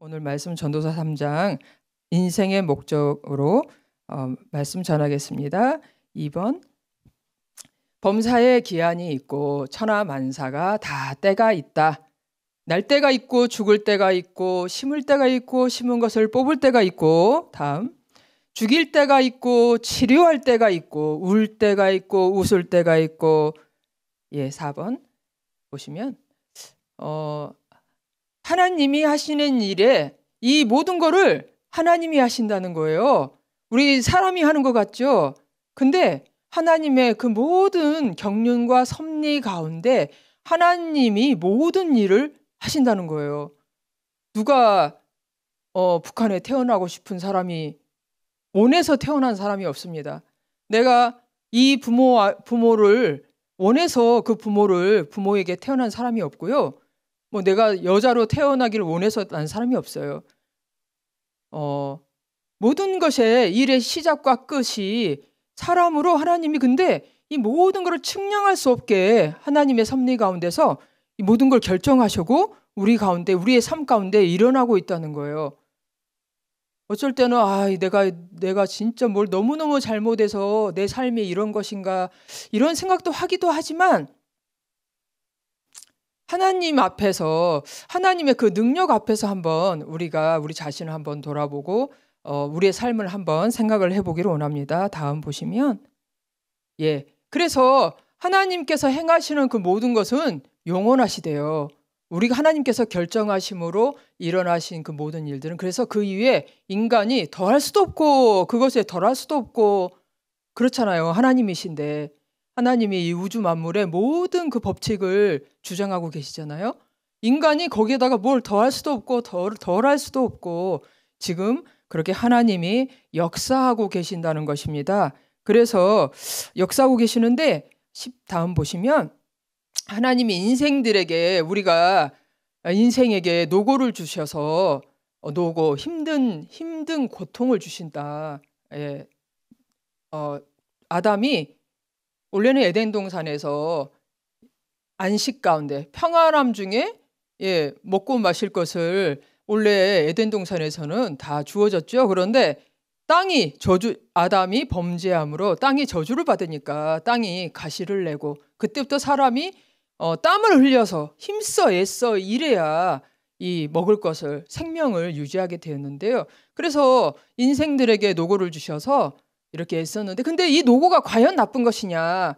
오늘 말씀 전도서 3장 인생의 목적으로 어, 말씀 전하겠습니다. 2번 범사에 기한이 있고 천하 만사가 다 때가 있다. 날 때가 있고 죽을 때가 있고 심을 때가 있고 심은 것을 뽑을 때가 있고 다음 죽일 때가 있고 치료할 때가 있고 울 때가 있고 웃을 때가 있고 예 4번 보시면 어 하나님이 하시는 일에 이 모든 거를 하나님이 하신다는 거예요. 우리 사람이 하는 것 같죠? 근데 하나님의 그 모든 경륜과 섭리 가운데 하나님이 모든 일을 하신다는 거예요. 누가 어, 북한에 태어나고 싶은 사람이 원해서 태어난 사람이 없습니다. 내가 이 부모 아, 부모를 원해서 그 부모를 부모에게 태어난 사람이 없고요. 뭐 내가 여자로 태어나기를 원해서 난 사람이 없어요. 어, 모든 것의 일의 시작과 끝이 사람으로 하나님이 근데 이 모든 것을 측량할 수 없게 하나님의 섭리 가운데서 이 모든 걸 결정하시고 우리 가운데 우리의 삶 가운데 일어나고 있다는 거예요. 어쩔 때는 아 내가 내가 진짜 뭘 너무너무 잘못해서 내 삶이 이런 것인가 이런 생각도 하기도 하지만 하나님 앞에서 하나님의 그 능력 앞에서 한번 우리가 우리 자신을 한번 돌아보고 어, 우리의 삶을 한번 생각을 해보기를 원합니다. 다음 보시면 예 그래서 하나님께서 행하시는 그 모든 것은 영원하시대요. 우리가 하나님께서 결정하심으로 일어나신 그 모든 일들은 그래서 그 이후에 인간이 덜할 수도 없고 그것에 덜할 수도 없고 그렇잖아요. 하나님이신데 하나님이 이 우주 만물의 모든 그 법칙을 주장하고 계시잖아요. 인간이 거기에다가 뭘 덜할 수도 없고 덜할 수도 없고 지금 그렇게 하나님이 역사하고 계신다는 것입니다. 그래서 역사하고 계시는데 다음 보시면 하나님이 인생들에게 우리가 인생에게 노고를 주셔서 어, 노고 힘든 힘든 고통을 주신다. 예. 어, 아담이 원래는 에덴 동산에서 안식 가운데 평안함 중에 예, 먹고 마실 것을 원래 에덴 동산에서는 다 주어졌죠. 그런데 땅이 저주 아담이 범죄함으로 땅이 저주를 받으니까 땅이 가시를 내고 그때부터 사람이 어, 땀을 흘려서 힘써 애써 일해야 이 먹을 것을 생명을 유지하게 되었는데요. 그래서 인생들에게 노고를 주셔서 이렇게 했었는데 근데 이 노고가 과연 나쁜 것이냐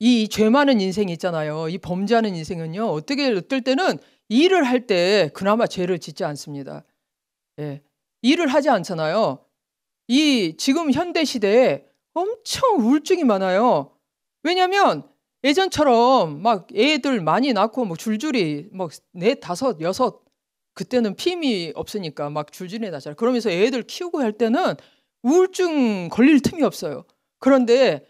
이 죄 많은 인생이 있잖아요 이 범죄하는 인생은요 어떻게 어떨 때는 일을 할 때 그나마 죄를 짓지 않습니다 예 일을 하지 않잖아요 이 지금 현대 시대에 엄청 우울증이 많아요 왜냐하면 예전처럼 막 애들 많이 낳고 뭐 줄줄이 막네 다섯 여섯 그때는 피임이 없으니까 막 줄줄이 나잖아요 그러면서 애들 키우고 할 때는 우울증 걸릴 틈이 없어요. 그런데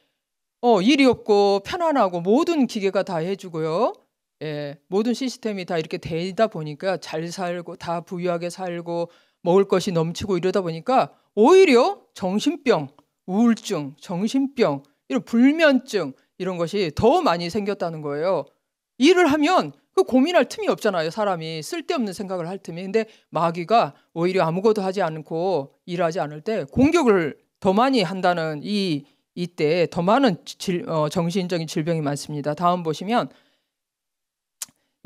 어, 일이 없고 편안하고 모든 기계가 다 해주고요. 예, 모든 시스템이 다 이렇게 되다 보니까 잘 살고 다 부유하게 살고 먹을 것이 넘치고 이러다 보니까 오히려 정신병, 우울증, 정신병, 이런 불면증 이런 것이 더 많이 생겼다는 거예요. 일을 하면 그 고민할 틈이 없잖아요, 사람이. 쓸데없는 생각을 할 틈이. 근데 마귀가 오히려 아무것도 하지 않고 일하지 않을 때 공격을 더 많이 한다는 이 이때 더 많은 질, 어, 정신적인 질병이 많습니다. 다음 보시면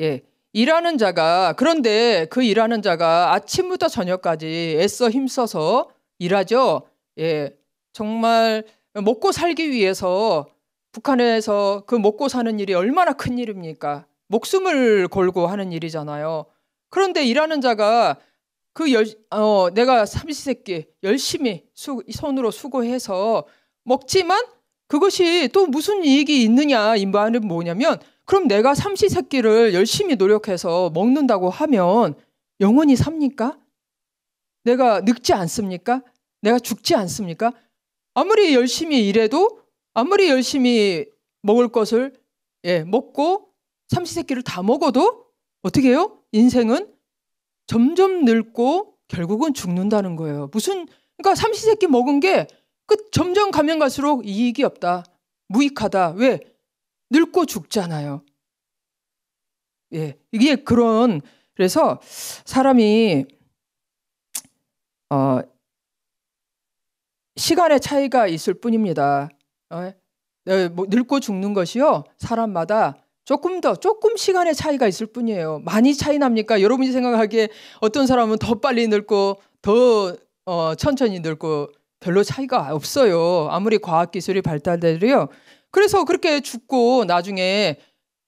예. 일하는 자가 그런데 그 일하는 자가 아침부터 저녁까지 애써 힘써서 일하죠. 예. 정말 먹고 살기 위해서 북한에서 그 먹고 사는 일이 얼마나 큰 일입니까? 목숨을 걸고 하는 일이잖아요. 그런데 일하는 자가 그 열, 어, 내가 삼시세끼 열심히 수, 손으로 수고해서 먹지만 그것이 또 무슨 이익이 있느냐 이 말은 뭐냐면 그럼 내가 삼시세끼를 열심히 노력해서 먹는다고 하면 영원히 삽니까? 내가 늙지 않습니까? 내가 죽지 않습니까? 아무리 열심히 일해도 아무리 열심히 먹을 것을 예, 먹고 삼시세끼를 다 먹어도 어떻게 해요? 인생은 점점 늙고 결국은 죽는다는 거예요. 무슨 그러니까 삼시세끼 먹은 게그 점점 가면 갈수록 이익이 없다. 무익하다. 왜? 늙고 죽잖아요. 예. 이게 그런 그래서 사람이 어 시간의 차이가 있을 뿐입니다. 어, 네, 뭐 늙고 죽는 것이요 사람마다 조금 더 조금 시간의 차이가 있을 뿐이에요. 많이 차이 납니까? 여러분이 생각하기에 어떤 사람은 더 빨리 늙고 더 어, 천천히 늙고 별로 차이가 없어요. 아무리 과학 기술이 발달되도요. 그래서 그렇게 죽고 나중에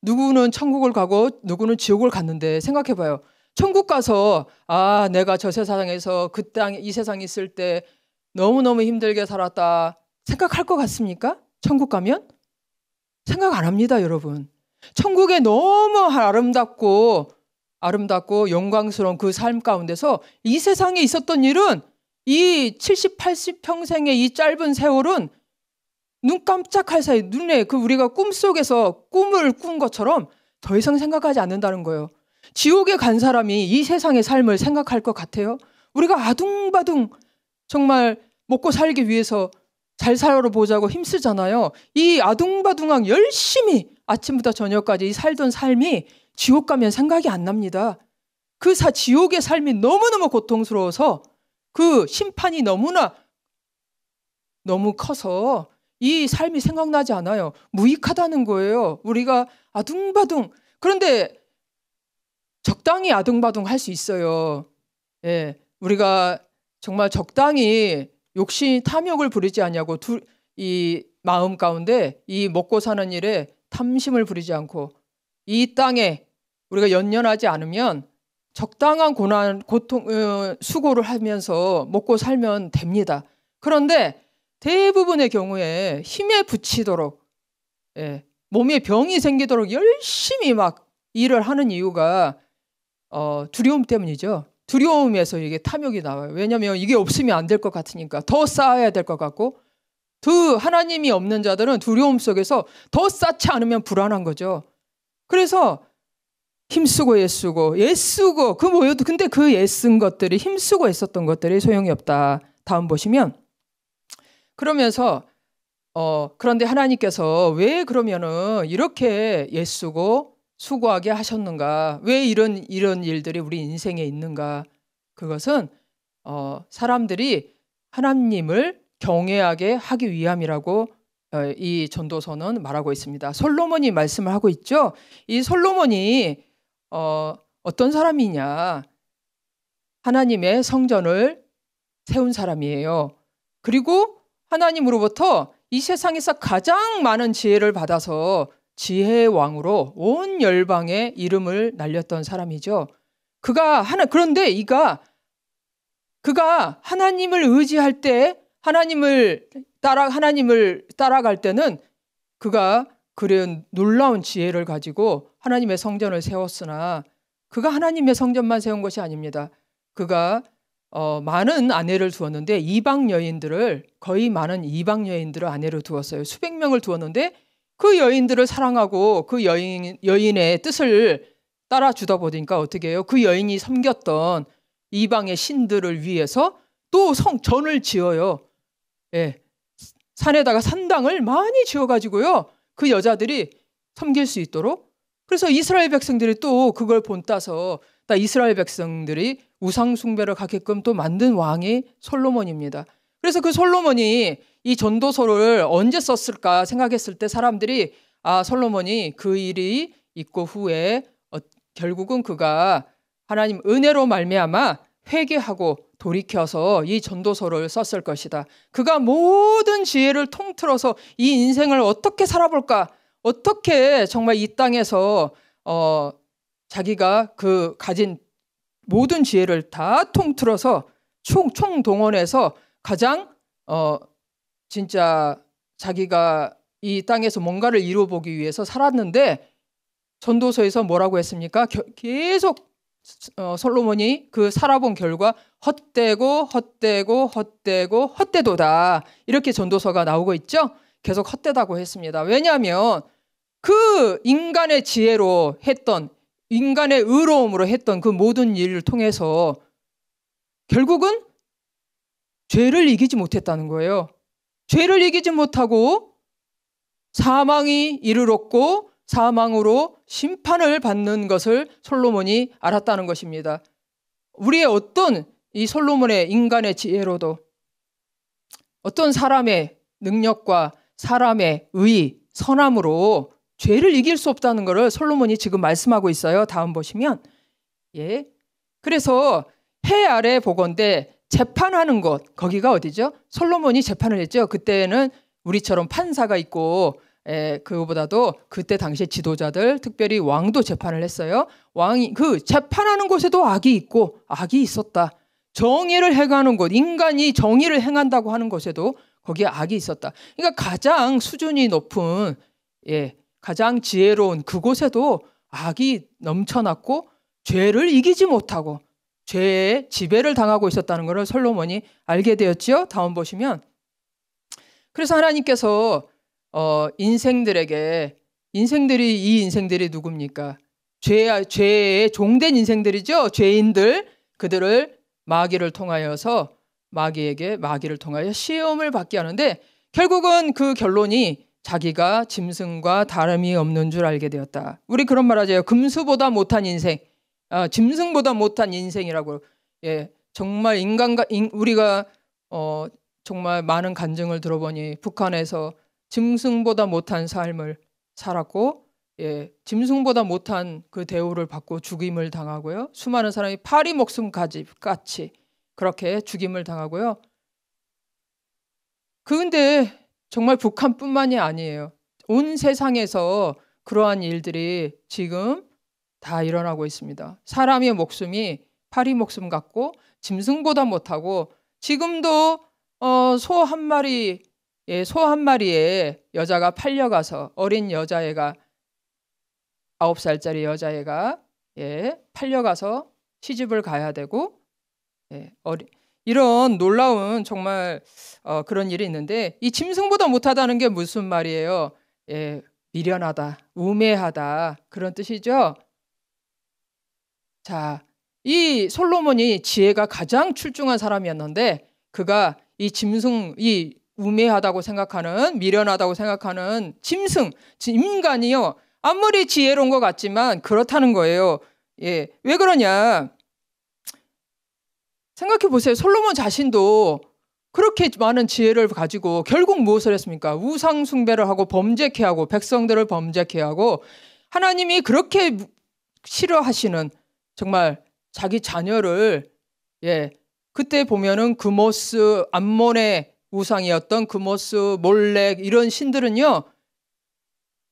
누구는 천국을 가고 누구는 지옥을 갔는데 생각해 봐요. 천국 가서 아, 내가 저 세상에서 그땅에이 세상에 있을 때 너무너무 힘들게 살았다 생각할 것 같습니까? 천국 가면 생각 안 합니다, 여러분. 천국에 너무 아름답고 아름답고 영광스러운 그 삶 가운데서 이 세상에 있었던 일은 이 70, 80 평생의 이 짧은 세월은 눈 깜짝할 사이 눈에 그 우리가 꿈속에서 꿈을 꾼 것처럼 더 이상 생각하지 않는다는 거예요. 지옥에 간 사람이 이 세상의 삶을 생각할 것 같아요. 우리가 아둥바둥 정말 먹고 살기 위해서 잘 살아보자고 힘쓰잖아요. 이 아둥바둥한 열심히 아침부터 저녁까지 살던 삶이 지옥 가면 생각이 안 납니다. 그 사, 지옥의 삶이 너무너무 고통스러워서 그 심판이 너무나 너무 커서 이 삶이 생각나지 않아요. 무익하다는 거예요. 우리가 아둥바둥. 그런데 적당히 아둥바둥 할 수 있어요. 예. 우리가 정말 적당히 욕심 탐욕을 부리지 않냐고 두, 이 마음 가운데 이 먹고 사는 일에 탐심을 부리지 않고 이 땅에 우리가 연연하지 않으면 적당한 고난, 고통, 어, 수고를 하면서 먹고 살면 됩니다. 그런데 대부분의 경우에 힘에 붙이도록 예, 몸에 병이 생기도록 열심히 막 일을 하는 이유가 어, 두려움 때문이죠. 두려움에서 이게 탐욕이 나와요. 왜냐하면 이게 없으면 안 될 것 같으니까 더 쌓아야 될 것 같고 두 하나님이 없는 자들은 두려움 속에서 더 쌓지 않으면 불안한 거죠. 그래서 힘쓰고 애쓰고 애쓰고 그 뭐여도 근데 그 애쓴 것들이 힘쓰고 애썼던 것들이 소용이 없다. 다음 보시면 그러면서 어 그런데 하나님께서 왜 그러면은 이렇게 애쓰고 수고하게 하셨는가? 왜 이런 이런 일들이 우리 인생에 있는가? 그것은 어 사람들이 하나님을 경외하게 하기 위함이라고 어, 이 전도서는 말하고 있습니다. 솔로몬이 말씀을 하고 있죠. 이 솔로몬이 어, 어떤 사람이냐? 하나님의 성전을 세운 사람이에요. 그리고 하나님으로부터 이 세상에서 가장 많은 지혜를 받아서 지혜의 왕으로 온 열방에 이름을 날렸던 사람이죠. 그가 하나 그런데 이가 그가 하나님을 의지할 때 하나님을 따라 하나님을 따라갈 때는 그가 그런 놀라운 지혜를 가지고 하나님의 성전을 세웠으나 그가 하나님의 성전만 세운 것이 아닙니다. 그가 어, 많은 아내를 두었는데 이방 여인들을 거의 많은 이방 여인들을 아내로 두었어요. 수백 명을 두었는데 그 여인들을 사랑하고 그 여인 여인의 뜻을 따라주다 보니까 어떻게 해요? 그 여인이 섬겼던 이방의 신들을 위해서 또성 전을 지어요. 예, 산에다가 산당을 많이 지어가지고요. 그 여자들이 섬길 수 있도록. 그래서 이스라엘 백성들이 또 그걸 본따서 다 이스라엘 백성들이 우상 숭배를 가게끔 또 만든 왕이 솔로몬입니다. 그래서 그 솔로몬이 이 전도서를 언제 썼을까 생각했을 때 사람들이 아 솔로몬이 그 일이 있고 후에 어, 결국은 그가 하나님 은혜로 말미암아 회개하고 돌이켜서 이 전도서를 썼을 것이다. 그가 모든 지혜를 통틀어서 이 인생을 어떻게 살아볼까? 어떻게 정말 이 땅에서 어, 자기가 그 가진 모든 지혜를 다 통틀어서 총, 총동원해서 가장 어, 진짜 자기가 이 땅에서 뭔가를 이루어보기 위해서 살았는데 전도서에서 뭐라고 했습니까? 계속 어, 솔로몬이 그 살아본 결과 헛되고 헛되고 헛되고 헛되도다 이렇게 전도서가 나오고 있죠. 계속 헛되다고 했습니다. 왜냐하면 그 인간의 지혜로 했던 인간의 의로움으로 했던 그 모든 일을 통해서 결국은 죄를 이기지 못했다는 거예요. 죄를 이기지 못하고 사망이 이르렀고 사망으로 심판을 받는 것을 솔로몬이 알았다는 것입니다. 우리의 어떤 이 솔로몬의 인간의 지혜로도 어떤 사람의 능력과 사람의 의, 선함으로 죄를 이길 수 없다는 것을 솔로몬이 지금 말씀하고 있어요. 다음 보시면 예. 그래서 해 아래 보건데 재판하는 곳 거기가 어디죠? 솔로몬이 재판을 했죠. 그때는 우리처럼 판사가 있고 에, 예, 그거보다도 그때 당시에 지도자들 특별히 왕도 재판을 했어요. 왕이 그 재판하는 곳에도 악이 있고 악이 있었다. 정의를 행하는 곳, 인간이 정의를 행한다고 하는 곳에도 거기에 악이 있었다. 그러니까 가장 수준이 높은 예, 가장 지혜로운 그곳에도 악이 넘쳐났고 죄를 이기지 못하고 죄의 지배를 당하고 있었다는 것을 솔로몬이 알게 되었지요. 다음 보시면 그래서 하나님께서 어, 인생들에게 인생들이 이 인생들이 누굽니까? 죄 죄에 종된 인생들이죠. 죄인들 그들을 마귀를 통하여서 마귀에게 마귀를 통하여 시험을 받게 하는데 결국은 그 결론이 자기가 짐승과 다름이 없는 줄 알게 되었다. 우리 그런 말 하죠. 금수보다 못한 인생, 아, 짐승보다 못한 인생이라고. 예, 정말 인간과 인, 우리가 어, 정말 많은 간증을 들어보니 북한에서 짐승보다 못한 삶을 살았고 예, 짐승보다 못한 그 대우를 받고 죽임을 당하고요. 수많은 사람이 파리 목숨 가지 같이 그렇게 죽임을 당하고요. 그런데 정말 북한뿐만이 아니에요. 온 세상에서 그러한 일들이 지금 다 일어나고 있습니다. 사람의 목숨이 파리 목숨 같고 짐승보다 못하고 지금도 어, 소한 마리 예, 소한 마리에 여자가 팔려가서 어린 여자애가 아홉 살짜리 여자애가 예, 팔려가서 시집을 가야 되고 예, 어리, 이런 놀라운 정말 어, 그런 일이 있는데 이 짐승보다 못하다는 게 무슨 말이에요? 예, 미련하다, 우매하다 그런 뜻이죠. 자, 이 솔로몬이 지혜가 가장 출중한 사람이었는데 그가 이 짐승 이 우매하다고 생각하는 미련하다고 생각하는 짐승 인간이요 아무리 지혜로운 것 같지만 그렇다는 거예요. 예, 왜 그러냐? 생각해 보세요. 솔로몬 자신도 그렇게 많은 지혜를 가지고 결국 무엇을 했습니까? 우상 숭배를 하고 범죄케 하고 백성들을 범죄케 하고 하나님이 그렇게 싫어하시는 정말 자기 자녀를 예 그때 보면은 그모스 암몬의 우상이었던 그모스, 몰렉 이런 신들은요.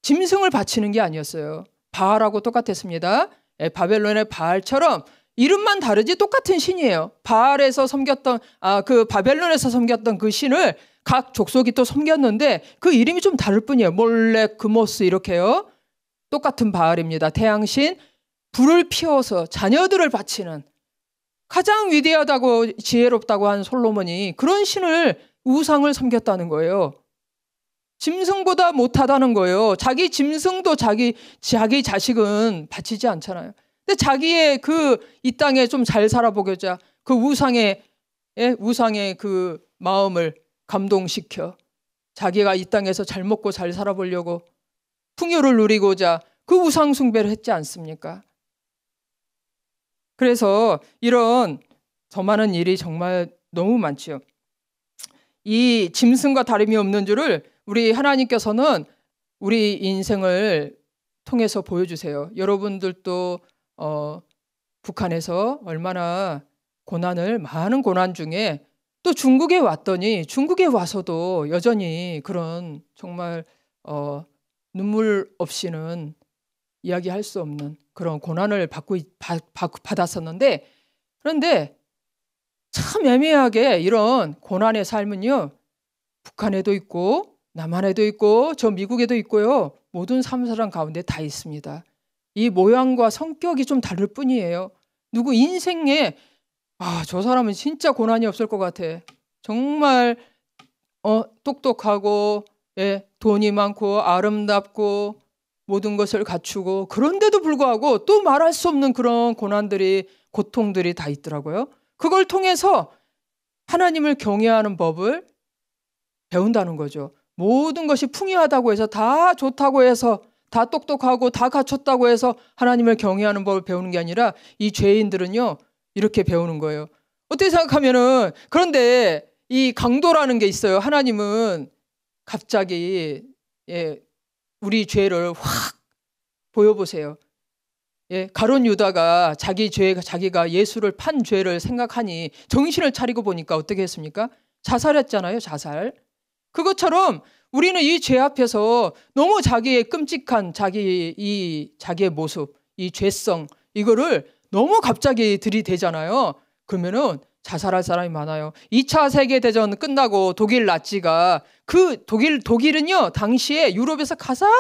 짐승을 바치는 게 아니었어요. 바알하고 똑같았습니다. 예, 바벨론의 바알처럼 이름만 다르지 똑같은 신이에요. 바알에서 섬겼던 아 그 바벨론에서 섬겼던 그 신을 각 족속이 또 섬겼는데 그 이름이 좀 다를 뿐이에요. 몰렉, 그모스 이렇게요. 똑같은 바알입니다. 태양신 불을 피워서 자녀들을 바치는 가장 위대하다고 지혜롭다고 한 솔로몬이 그런 신을 우상을 섬겼다는 거예요. 짐승보다 못하다는 거예요. 자기 짐승도 자기 자기 자식은 바치지 않잖아요. 근데 자기의 그 이 땅에 좀 잘 살아보겠자 그 우상의 예? 우상의 그 마음을 감동시켜 자기가 이 땅에서 잘 먹고 잘 살아보려고 풍요를 누리고자 그 우상 숭배를 했지 않습니까? 그래서 이런 저만은 일이 정말 너무 많지요. 이 짐승과 다름이 없는 줄을 우리 하나님께서는 우리 인생을 통해서 보여주세요. 여러분들도 어, 북한에서 얼마나 고난을 많은 고난 중에 또 중국에 왔더니 중국에 와서도 여전히 그런 정말 어, 눈물 없이는 이야기할 수 없는 그런 고난을 받고 받, 받, 받았었는데 그런데 참 애매하게 이런 고난의 삶은요. 북한에도 있고 남한에도 있고 저 미국에도 있고요. 모든 삼사람 가운데 다 있습니다. 이 모양과 성격이 좀 다를 뿐이에요. 누구 인생에 아, 저 사람은 진짜 고난이 없을 것 같아. 정말 어, 똑똑하고 예, 돈이 많고 아름답고 모든 것을 갖추고 그런데도 불구하고 또 말할 수 없는 그런 고난들이 고통들이 다 있더라고요. 그걸 통해서 하나님을 경외하는 법을 배운다는 거죠. 모든 것이 풍요하다고 해서 다 좋다고 해서 다 똑똑하고 다 갖췄다고 해서 하나님을 경외하는 법을 배우는 게 아니라 이 죄인들은요 이렇게 배우는 거예요. 어떻게 생각하면은 그런데 이 강도라는 게 있어요. 하나님은 갑자기 예, 우리 죄를 확 보여보세요. 예, 가론 유다가 자기 죄 자기가 예수를 판 죄를 생각하니 정신을 차리고 보니까 어떻게 했습니까? 자살했잖아요, 자살. 그것처럼 우리는 이 죄 앞에서 너무 자기의 끔찍한 자기 이 자기의 모습, 이 죄성 이거를 너무 갑자기 들이대잖아요. 그러면은 자살할 사람이 많아요. 2차 세계 대전 끝나고 독일 나치가 그 독일 독일은요 당시에 유럽에서 가장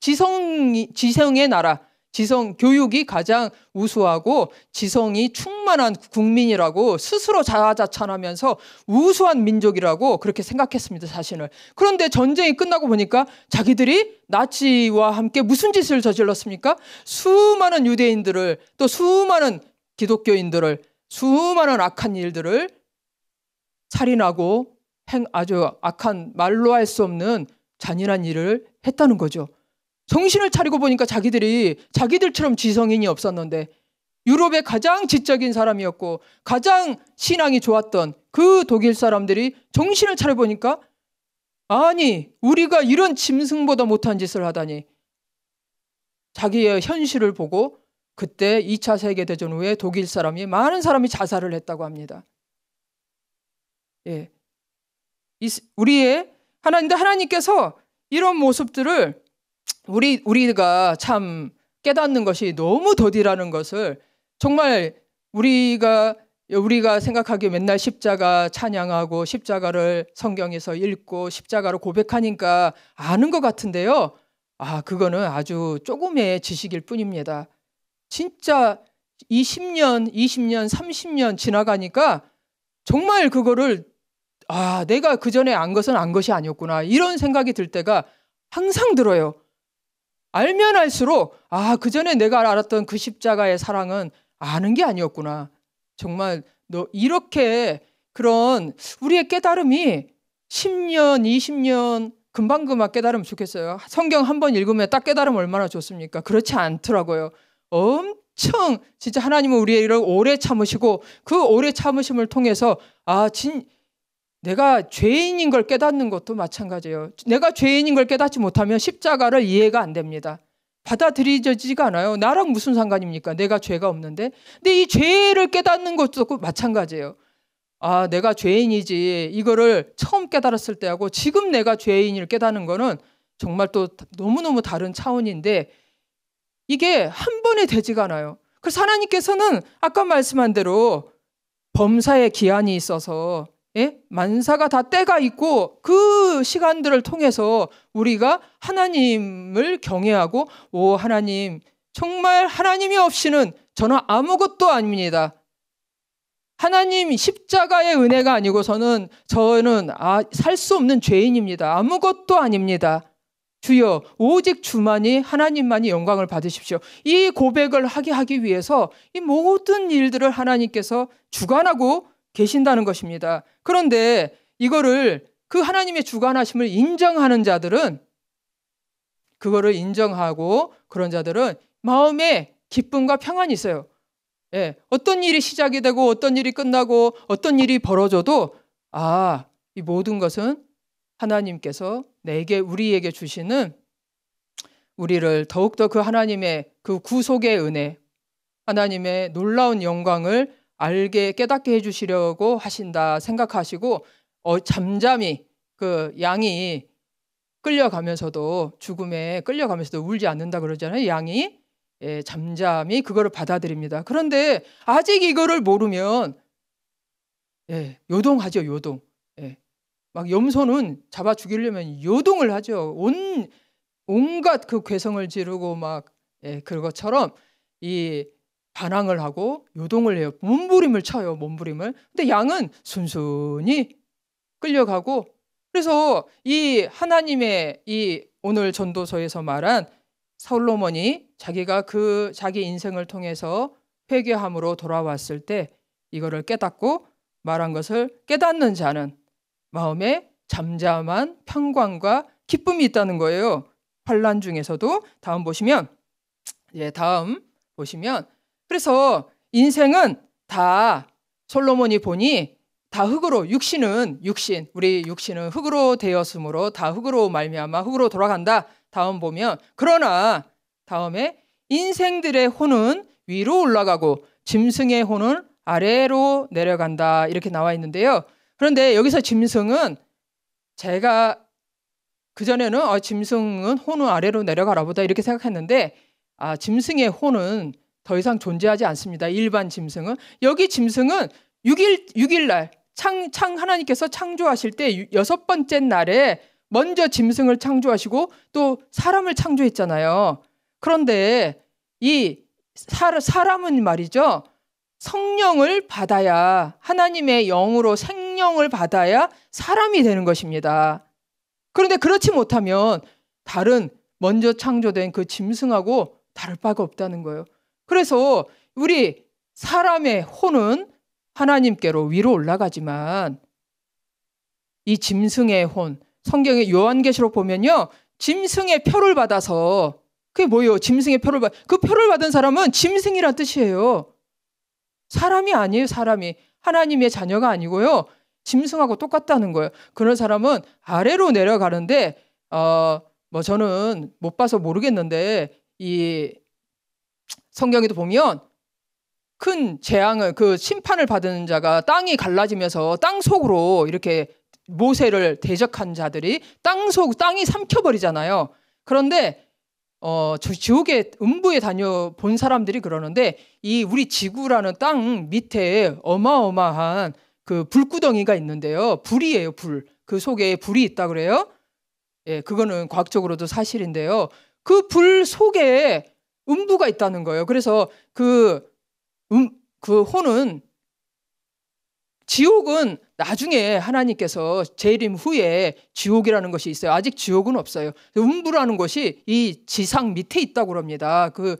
지성 지성의 나라 지성 교육이 가장 우수하고 지성이 충만한 국민이라고 스스로 자아자찬하면서 우수한 민족이라고 그렇게 생각했습니다 자신을. 그런데 전쟁이 끝나고 보니까 자기들이 나치와 함께 무슨 짓을 저질렀습니까? 수많은 유대인들을 또 수많은 기독교인들을 수많은 악한 일들을 살인하고 행 아주 악한 말로 할 수 없는 잔인한 일을 했다는 거죠. 정신을 차리고 보니까 자기들이 자기들처럼 지성인이 없었는데 유럽의 가장 지적인 사람이었고 가장 신앙이 좋았던 그 독일 사람들이 정신을 차려보니까 아니, 우리가 이런 짐승보다 못한 짓을 하다니. 자기의 현실을 보고 그때 2차 세계대전 후에 독일 사람이 많은 사람이 자살을 했다고 합니다. 예. 우리의 하나님 하나님께서 이런 모습들을 우리 우리가 참 깨닫는 것이 너무 더디라는 것을 정말 우리가 우리가 생각하기에 맨날 십자가 찬양하고 십자가를 성경에서 읽고 십자가로 고백하니까 아는 것 같은데요. 아, 그거는 아주 조금의 지식일 뿐입니다. 진짜 20년, 20년, 30년 지나가니까 정말 그거를 아, 내가 그전에 안 것은 안 것이 아니었구나. 이런 생각이 들 때가 항상 들어요. 알면 알수록 아, 그전에 내가 알았던 그 십자가의 사랑은 아는 게 아니었구나. 정말 너 이렇게 그런 우리의 깨달음이 10년, 20년 금방금방 깨달으면 좋겠어요. 성경 한 번 읽으면 딱깨달음 얼마나 좋습니까? 그렇지 않더라고요. 엄청 진짜 하나님은 우리의 일을 오래 참으시고 그 오래 참으심을 통해서 아, 진 내가 죄인인 걸 깨닫는 것도 마찬가지예요. 내가 죄인인 걸 깨닫지 못하면 십자가를 이해가 안 됩니다. 받아들이지가 않아요. 나랑 무슨 상관입니까? 내가 죄가 없는데. 근데 이 죄를 깨닫는 것도 마찬가지예요. 아, 내가 죄인이지. 이거를 처음 깨달았을 때하고 지금 내가 죄인을 깨닫는 거는 정말 또 너무너무 다른 차원인데 이게 한 번에 되지가 않아요. 그래서 하나님께서는 아까 말씀한 대로 범사에 기한이 있어서 예? 만사가 다 때가 있고 그 시간들을 통해서 우리가 하나님을 경외하고 오 하나님 정말 하나님이 없이는 저는 아무것도 아닙니다. 하나님 십자가의 은혜가 아니고서는 저는 아, 살수 없는 죄인입니다. 아무것도 아닙니다. 주여 오직 주만이 하나님만이 영광을 받으십시오. 이 고백을 하게 하기 위해서 이 모든 일들을 하나님께서 주관하고 계신다는 것입니다. 그런데 이거를 그 하나님의 주관하심을 인정하는 자들은 그거를 인정하고 그런 자들은 마음에 기쁨과 평안이 있어요. 예, 어떤 일이 시작이 되고 어떤 일이 끝나고 어떤 일이 벌어져도 아, 이 모든 것은 하나님께서 내게 우리에게 주시는 우리를 더욱더 그 하나님의 그 구속의 은혜, 하나님의 놀라운 영광을 알게 깨닫게 해주시려고 하신다 생각하시고 어, 잠잠히 그 양이 끌려가면서도 죽음에 끌려가면서도 울지 않는다 그러잖아요. 양이 예, 잠잠히 그거를 받아들입니다. 그런데 아직 이거를 모르면 예, 요동하죠, 요동. 예. 막 염소는 잡아 죽이려면 요동을 하죠. 온 온갖 그 괴성을 지르고 막 예, 그것처럼 이 반항을 하고 요동을 해요. 몸부림을 쳐요. 몸부림을. 근데 양은 순순히 끌려가고 그래서 이 하나님의 이 오늘 전도서에서 말한 사울로몬이 자기가 그 자기 인생을 통해서 회개함으로 돌아왔을 때 이거를 깨닫고 말한 것을 깨닫는 자는 마음에 잠잠한 평강과 기쁨이 있다는 거예요. 환란 중에서도 다음 보시면 예, 다음 보시면 그래서 인생은 다 솔로몬이 보니 다 흙으로 육신은 육신 우리 육신은 흙으로 되었으므로 다 흙으로 말미암아 흙으로 돌아간다. 다음 보면 그러나 다음에 인생들의 혼은 위로 올라가고 짐승의 혼은 아래로 내려간다 이렇게 나와 있는데요. 그런데 여기서 짐승은 제가 그 전에는 아, 짐승은 혼은 아래로 내려가라 보다 이렇게 생각했는데 아, 짐승의 혼은 더 이상 존재하지 않습니다. 일반 짐승은 여기 짐승은 6일 6일 날창창 하나님께서 창조하실 때 여섯 번째 날에 먼저 짐승을 창조하시고 또 사람을 창조했잖아요. 그런데 이 사, 사람은 말이죠. 성령을 받아야 하나님의 영으로 생명을 받아야 사람이 되는 것입니다. 그런데 그렇지 못하면 다른 먼저 창조된 그 짐승하고 다를 바가 없다는 거예요. 그래서 우리 사람의 혼은 하나님께로 위로 올라가지만 이 짐승의 혼, 성경의 요한계시록 보면요. 짐승의 표를 받아서 그게 뭐예요? 짐승의 표를 받, 그 표를 받은 사람은 짐승이란 뜻이에요. 사람이 아니에요, 사람이. 하나님의 자녀가 아니고요. 짐승하고 똑같다는 거예요. 그런 사람은 아래로 내려가는데, 어, 뭐 저는 못 봐서 모르겠는데, 이 성경에도 보면 큰 재앙을 그 심판을 받은 자가 땅이 갈라지면서 땅 속으로 이렇게 모세를 대적한 자들이 땅 속 땅이 삼켜버리잖아요. 그런데 어, 지옥의 음부에 다녀본 사람들이 그러는데 이 우리 지구라는 땅 밑에 어마어마한 그 불구덩이가 있는데요. 불이에요, 불. 그 속에 불이 있다 그래요. 예, 그거는 과학적으로도 사실인데요. 그 불 속에 음부가 있다는 거예요. 그래서 그, 음, 그 혼은 지옥은 나중에 하나님께서 재림 후에 지옥이라는 것이 있어요. 아직 지옥은 없어요. 음부라는 것이 이 지상 밑에 있다고 그럽니다. 그,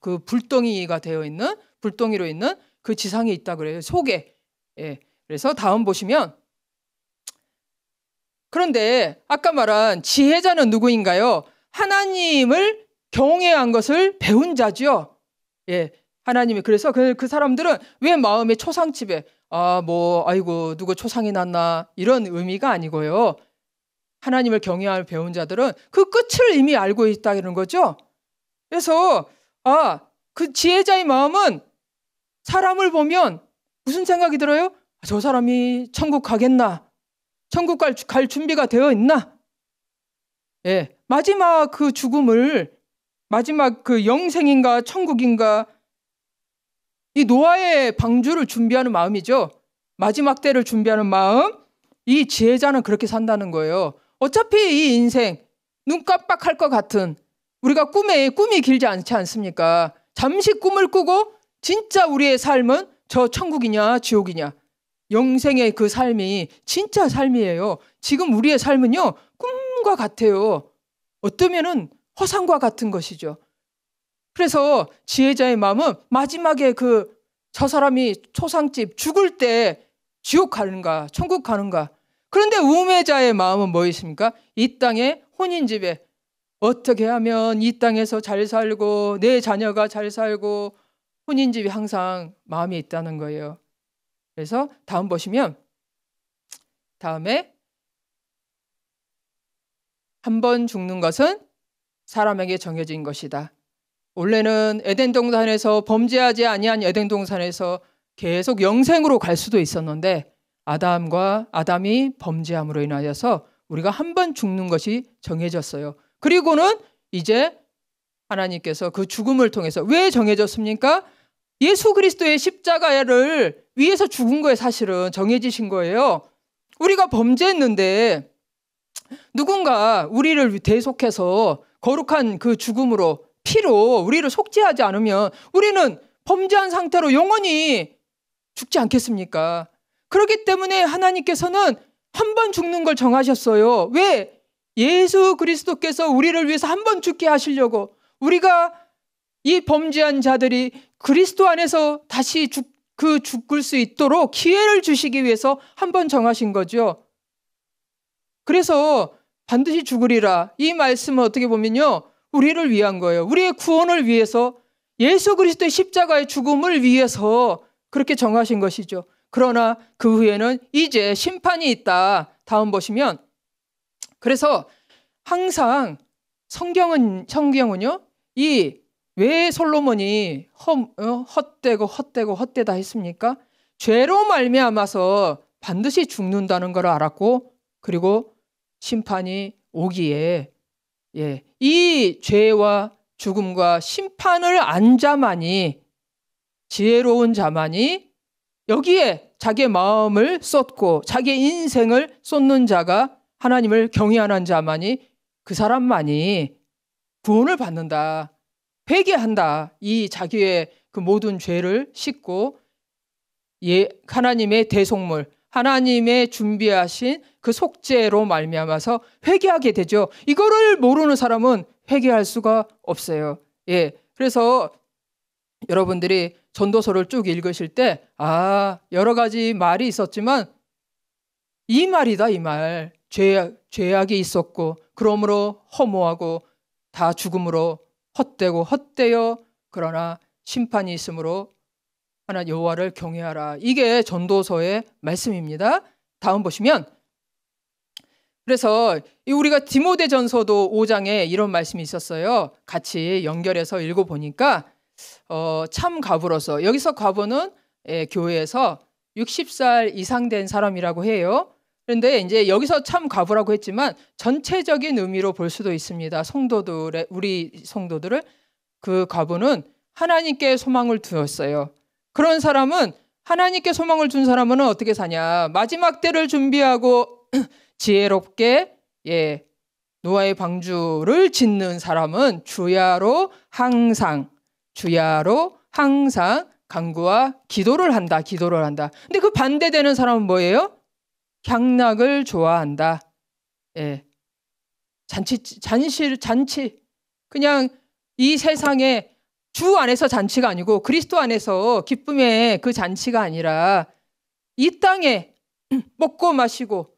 그 불덩이가 되어 있는, 불덩이로 있는 그 지상에 있다 그래요. 속에. 예. 그래서 다음 보시면 그런데 아까 말한 지혜자는 누구인가요? 하나님을 경외한 것을 배운 자지요. 예, 하나님이 그래서 그, 그 사람들은 왜 마음의 초상집에 아뭐 아이고 누구 초상이 났나 이런 의미가 아니고요. 하나님을 경외할 배운 자들은 그 끝을 이미 알고 있다 이런 거죠. 그래서 아그 지혜자의 마음은 사람을 보면 무슨 생각이 들어요? 아, 저 사람이 천국 가겠나? 천국 갈, 갈 준비가 되어 있나? 예, 마지막 그 죽음을 마지막 그 영생인가 천국인가 이 노아의 방주를 준비하는 마음이죠. 마지막 때를 준비하는 마음. 이 지혜자는 그렇게 산다는 거예요. 어차피 이 인생 눈 깜빡할 것 같은 우리가 꿈에 꿈이 길지 않지 않습니까? 잠시 꿈을 꾸고 진짜 우리의 삶은 저 천국이냐 지옥이냐 영생의 그 삶이 진짜 삶이에요. 지금 우리의 삶은요 꿈과 같아요. 어쩌면은 허상과 같은 것이죠. 그래서 지혜자의 마음은 마지막에 그 저 사람이 초상집 죽을 때 지옥 가는가, 천국 가는가. 그런데 우매자의 마음은 뭐 있습니까? 이 땅에 혼인집에 어떻게 하면 이 땅에서 잘 살고 내 자녀가 잘 살고 혼인집이 항상 마음이 있다는 거예요. 그래서 다음 보시면 다음에 한 번 죽는 것은 사람에게 정해진 것이다. 원래는 에덴 동산에서 범죄하지 아니한 에덴 동산에서 계속 영생으로 갈 수도 있었는데 아담과 아담이 범죄함으로 인하여서 우리가 한 번 죽는 것이 정해졌어요. 그리고는 이제 하나님께서 그 죽음을 통해서 왜 정해졌습니까? 예수 그리스도의 십자가를 위해서 죽은 거에 사실은 정해지신 거예요. 우리가 범죄했는데 누군가 우리를 대속해서 거룩한 그 죽음으로 피로 우리를 속죄하지 않으면 우리는 범죄한 상태로 영원히 죽지 않겠습니까? 그렇기 때문에 하나님께서는 한 번 죽는 걸 정하셨어요. 왜? 예수 그리스도께서 우리를 위해서 한 번 죽게 하시려고 우리가 이 범죄한 자들이 그리스도 안에서 다시 죽, 그 죽을 수 있도록 기회를 주시기 위해서 한 번 정하신 거죠. 그래서 반드시 죽으리라. 이 말씀은 어떻게 보면요. 우리를 위한 거예요. 우리의 구원을 위해서 예수 그리스도의 십자가의 죽음을 위해서 그렇게 정하신 것이죠. 그러나 그 후에는 이제 심판이 있다. 다음 보시면 그래서 항상 성경은 성경은요. 이 왜 솔로몬이 헛, 어, 헛되고 헛되고 헛되다 했습니까? 죄로 말미암아서 반드시 죽는다는 걸 알았고 그리고 심판이 오기에 예, 이 죄와 죽음과 심판을 안 자만이 지혜로운 자만이 여기에 자기의 마음을 쏟고 자기의 인생을 쏟는 자가 하나님을 경외하는 자만이 그 사람만이 구원을 받는다. 회개한다. 이 자기의 그 모든 죄를 씻고 예, 하나님의 대속물, 하나님의 준비하신 그 속죄로 말미암아서 회개하게 되죠. 이거를 모르는 사람은 회개할 수가 없어요. 예. 그래서 여러분들이 전도서를 쭉 읽으실 때 아, 여러 가지 말이 있었지만 이 말이다 이 말. 죄 죄악이 있었고 그러므로 허무하고 다 죽음으로 헛되고 헛되어 그러나 심판이 있으므로 하나 여호와를 경외하라. 이게 전도서의 말씀입니다. 다음 보시면 그래서 우리가 디모데전서도 5장에 이런 말씀이 있었어요. 같이 연결해서 읽어 보니까 어, 참 과부로서 여기서 과부는 예, 교회에서 60살 이상 된 사람이라고 해요. 그런데 이제 여기서 참 과부라고 했지만 전체적인 의미로 볼 수도 있습니다. 성도들의 우리 성도들을 그 과부는 하나님께 소망을 두었어요. 그런 사람은 하나님께 소망을 준 사람은 어떻게 사냐? 마지막 때를 준비하고 지혜롭게 예 노아의 방주를 짓는 사람은 주야로 항상 주야로 항상 강구와 기도를 한다. 기도를 한다. 근데 그 반대되는 사람은 뭐예요? 향락을 좋아한다. 예. 잔치 잔실 잔치 그냥 이 세상에 주 안에서 잔치가 아니고 그리스도 안에서 기쁨의 그 잔치가 아니라 이 땅에 먹고 마시고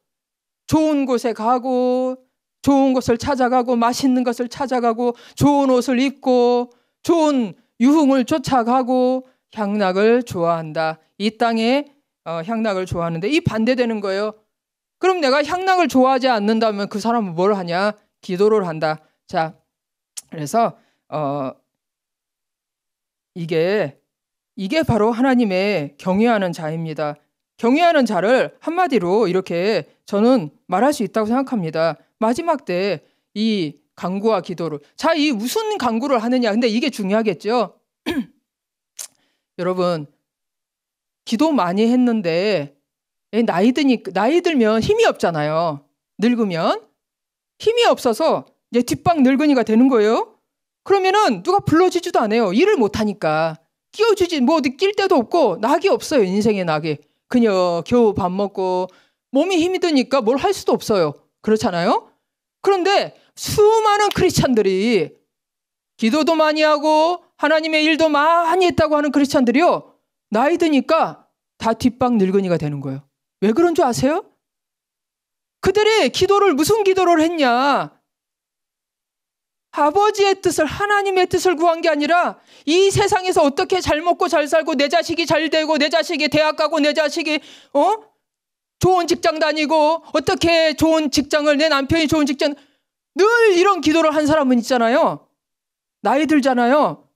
좋은 곳에 가고 좋은 곳을 찾아가고 맛있는 것을 찾아가고 좋은 옷을 입고 좋은 유흥을 쫓아가고 향락을 좋아한다. 이 땅에 어, 향락을 좋아하는데 이 반대되는 거예요. 그럼 내가 향락을 좋아하지 않는다면 그 사람은 뭘 하냐? 기도를 한다. 자, 그래서 어, 이게 이게 바로 하나님의 경외하는 자입니다. 경외하는 자를 한마디로 이렇게 저는 말할 수 있다고 생각합니다. 마지막 때 이 강구와 기도를 자 이 무슨 강구를 하느냐 근데 이게 중요하겠죠. 여러분 기도 많이 했는데 나이 드니 나이 들면 힘이 없잖아요. 늙으면 힘이 없어서 이제 뒷방 늙은이가 되는 거예요. 그러면은 누가 불러주지도 않아요. 일을 못 하니까 끼워주지 뭐 어디 낄 데도 없고 낙이 없어요 인생의 낙이. 그녀 겨우 밥 먹고 몸이 힘이 드니까 뭘 할 수도 없어요. 그렇잖아요? 그런데 수많은 크리스찬들이 기도도 많이 하고 하나님의 일도 많이 했다고 하는 크리스찬들이요. 나이 드니까 다 뒷방 늙은이가 되는 거예요. 왜 그런 줄 아세요? 그들이 기도를 무슨 기도를 했냐? 아버지의 뜻을 하나님의 뜻을 구한 게 아니라 이 세상에서 어떻게 잘 먹고 잘 살고 내 자식이 잘 되고 내 자식이 대학 가고 내 자식이 어? 좋은 직장 다니고 어떻게 좋은 직장을 내 남편이 좋은 직장 늘 이런 기도를 한 사람은 있잖아요. 나이 들잖아요.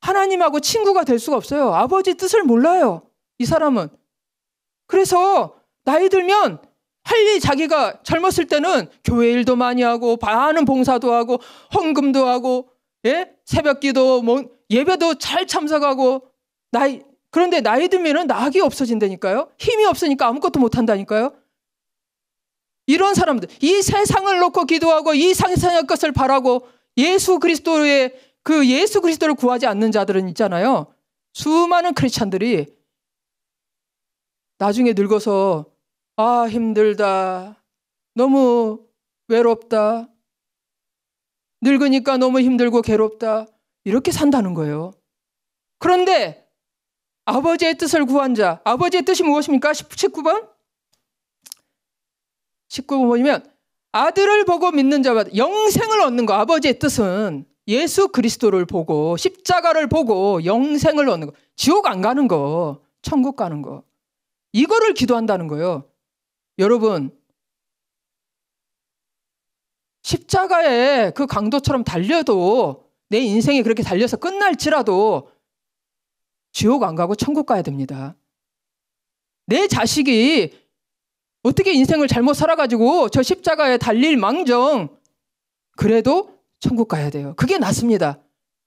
하나님하고 친구가 될 수가 없어요. 아버지 뜻을 몰라요. 이 사람은. 그래서 나이 들면 할 일 자기가 젊었을 때는 교회 일도 많이 하고 많은 봉사도 하고 헌금도 하고 예? 새벽기도 뭐 예배도 잘 참석하고 나이 그런데 나이 들면은 낙이 없어진다니까요. 힘이 없으니까 아무것도 못 한다니까요. 이런 사람들, 이 세상을 놓고 기도하고 이 세상의 것을 바라고 예수 그리스도의 그 예수 그리스도를 구하지 않는 자들은 있잖아요. 수많은 크리스찬들이 나중에 늙어서 아 힘들다, 너무 외롭다, 늙으니까 너무 힘들고 괴롭다 이렇게 산다는 거예요. 그런데 아버지의 뜻을 구한 자. 아버지의 뜻이 무엇입니까? 19번. 19번이면 아들을 보고 믿는 자와 영생을 얻는 거. 아버지의 뜻은 예수 그리스도를 보고 십자가를 보고 영생을 얻는 거. 지옥 안 가는 거. 천국 가는 거. 이거를 기도한다는 거예요. 여러분 십자가에 그 강도처럼 달려도 내 인생이 그렇게 달려서 끝날지라도 지옥 안 가고 천국 가야 됩니다. 내 자식이 어떻게 인생을 잘못 살아가지고 저 십자가에 달릴 망정 그래도 천국 가야 돼요. 그게 낫습니다.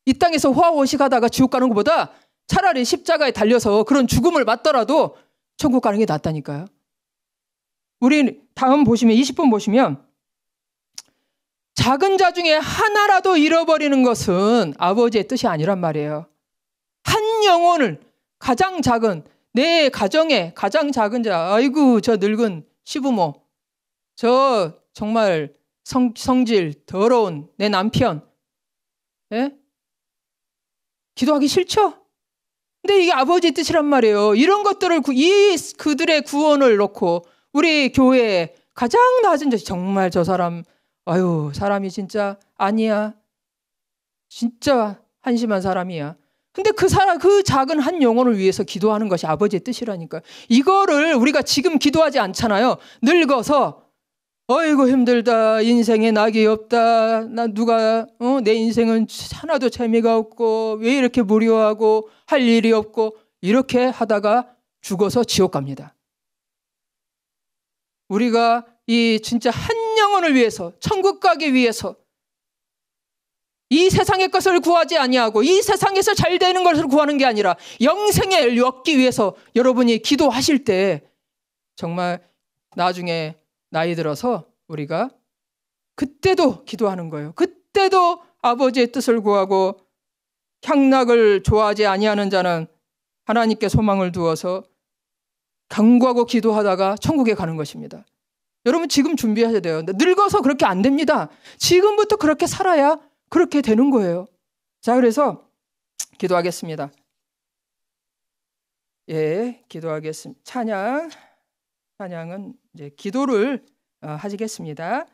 이 땅에서 화호식하다가 지옥 가는 것보다 차라리 십자가에 달려서 그런 죽음을 맞더라도 천국 가는 게 낫다니까요. 우리 다음 보시면 20분 보시면 작은 자 중에 하나라도 잃어버리는 것은 아버지의 뜻이 아니란 말이에요. 영혼을 가장 작은 내 가정의 가장 작은 자 아이고 저 늙은 시부모 저 정말 성, 성질 더러운 내 남편 예? 기도하기 싫죠? 근데 이게 아버지 뜻이란 말이에요. 이런 것들을 구, 이 그들의 구원을 놓고 우리 교회에 가장 낮은 자 정말 저 사람 아유 사람이 진짜 아니야. 진짜 한심한 사람이야. 근데 그 사람, 그 작은 한 영혼을 위해서 기도하는 것이 아버지의 뜻이라니까. 이거를 우리가 지금 기도하지 않잖아요. 늙어서, 어이고 힘들다. 인생에 낙이 없다. 나 누가, 어, 내 인생은 하나도 재미가 없고, 왜 이렇게 무료하고, 할 일이 없고, 이렇게 하다가 죽어서 지옥 갑니다. 우리가 이 진짜 한 영혼을 위해서, 천국 가기 위해서, 이 세상의 것을 구하지 아니하고 이 세상에서 잘 되는 것을 구하는 게 아니라 영생을 얻기 위해서 여러분이 기도하실 때 정말 나중에 나이 들어서 우리가 그때도 기도하는 거예요. 그때도 아버지의 뜻을 구하고 향락을 좋아하지 아니하는 자는 하나님께 소망을 두어서 강구하고 기도하다가 천국에 가는 것입니다. 여러분 지금 준비하셔야 돼요. 늙어서 그렇게 안 됩니다. 지금부터 그렇게 살아야 그렇게 되는 거예요. 자, 그래서 기도하겠습니다. 예, 기도하겠습니다. 찬양, 찬양은 이제 기도를 어, 하시겠습니다.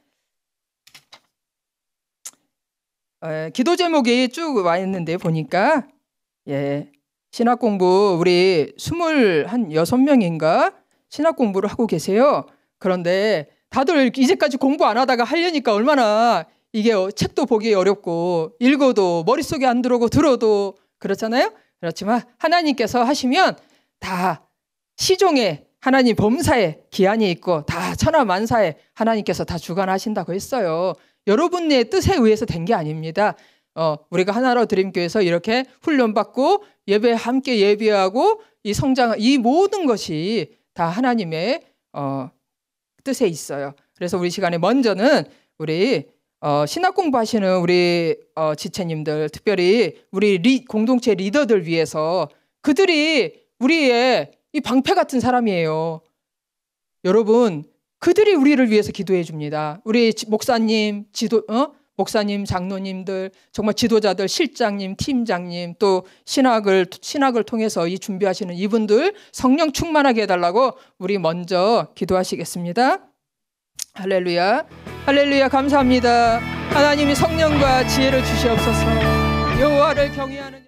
에, 어, 기도 제목이 쭉 와 있는데 보니까 예, 신학 공부 우리 스물 한 여섯 명인가 신학 공부를 하고 계세요. 그런데 다들 이제까지 공부 안 하다가 하려니까 얼마나 이게 어, 책도 보기 어렵고 읽어도 머릿속에 안 들어오고 들어도 그렇잖아요. 그렇지만 하나님께서 하시면 다 시종에 하나님 범사에 기한이 있고 다 천하만사에 하나님께서 다 주관하신다고 했어요. 여러분의 뜻에 의해서 된 게 아닙니다. 어, 우리가 하나로 드림교회에서 이렇게 훈련받고 예배 함께 예배하고 이 성장 이 모든 것이 다 하나님의 어, 뜻에 있어요. 그래서 우리 시간에 먼저는 우리 어, 신학 공부하시는 우리 어, 지체님들, 특별히 우리 리, 공동체 리더들 위해서 그들이 우리의 이 방패 같은 사람이에요. 여러분, 그들이 우리를 위해서 기도해 줍니다. 우리 목사님, 지도, 어? 목사님, 장로님들, 정말 지도자들, 실장님, 팀장님, 또 신학을 신학을 통해서 이 준비하시는 이분들 성령 충만하게 해달라고 우리 먼저 기도하시겠습니다. 할렐루야. 할렐루야 감사합니다. 하나님이 성령과 지혜를 주시옵소서. 여호와를 경외하는